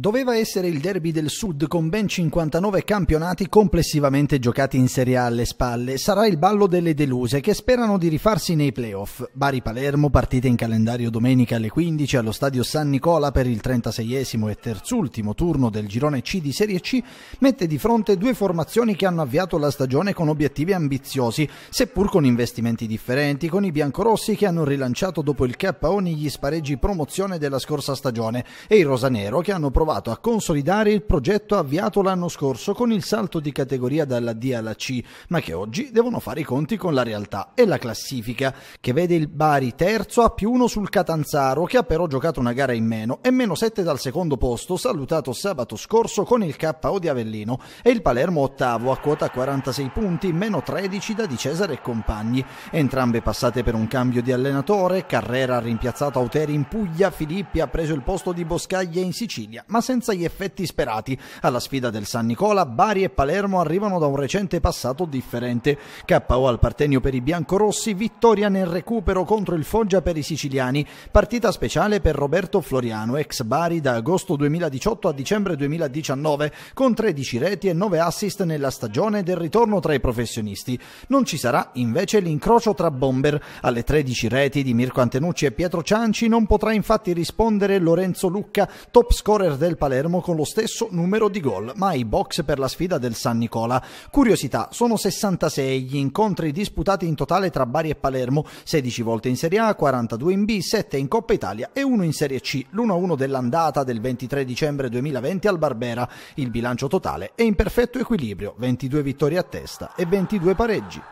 Doveva essere il derby del Sud con ben 59 campionati complessivamente giocati in Serie A alle spalle. Sarà il ballo delle deluse che sperano di rifarsi nei playoff. Bari-Palermo, partite in calendario domenica alle 15 allo stadio San Nicola per il 36esimo e terzultimo turno del girone C di Serie C, mette di fronte due formazioni che hanno avviato la stagione con obiettivi ambiziosi, seppur con investimenti differenti, con i biancorossi che hanno rilanciato dopo il KO negli spareggi promozione della scorsa stagione e i rosanero che hanno provato provato a consolidare il progetto avviato l'anno scorso con il salto di categoria dalla D alla C, ma che oggi devono fare i conti con la realtà e la classifica, che vede il Bari terzo a più uno sul Catanzaro, che ha però giocato una gara in meno, e meno 7 dal secondo posto, salutato sabato scorso con il KO di Avellino, e il Palermo ottavo a quota 46 punti, meno 13 da Di Cesare e compagni, entrambe passate per un cambio di allenatore, Carrera ha rimpiazzato Auteri in Puglia, Filippi ha preso il posto di Boscaglia in Sicilia, ma ma senza gli effetti sperati. Alla sfida del San Nicola, Bari e Palermo arrivano da un recente passato differente. KO al partenio per i biancorossi, vittoria nel recupero contro il Foggia per i siciliani. Partita speciale per Roberto Floriano, ex Bari da agosto 2018 a dicembre 2019, con 13 reti e 9 assist nella stagione del ritorno tra i professionisti. Non ci sarà invece l'incrocio tra bomber. Alle 13 reti di Mirko Antenucci e Pietro Cianci non potrà infatti rispondere Lorenzo Lucca, top scorer del Palermo con lo stesso numero di gol, ma i box per la sfida del San Nicola. Curiosità, sono 66 gli incontri disputati in totale tra Bari e Palermo, 16 volte in Serie A, 42 in B, 7 in Coppa Italia e 1 in Serie C, l'1-1 dell'andata del 23 dicembre 2020 al Barbera. Il bilancio totale è in perfetto equilibrio, 22 vittorie a testa e 22 pareggi.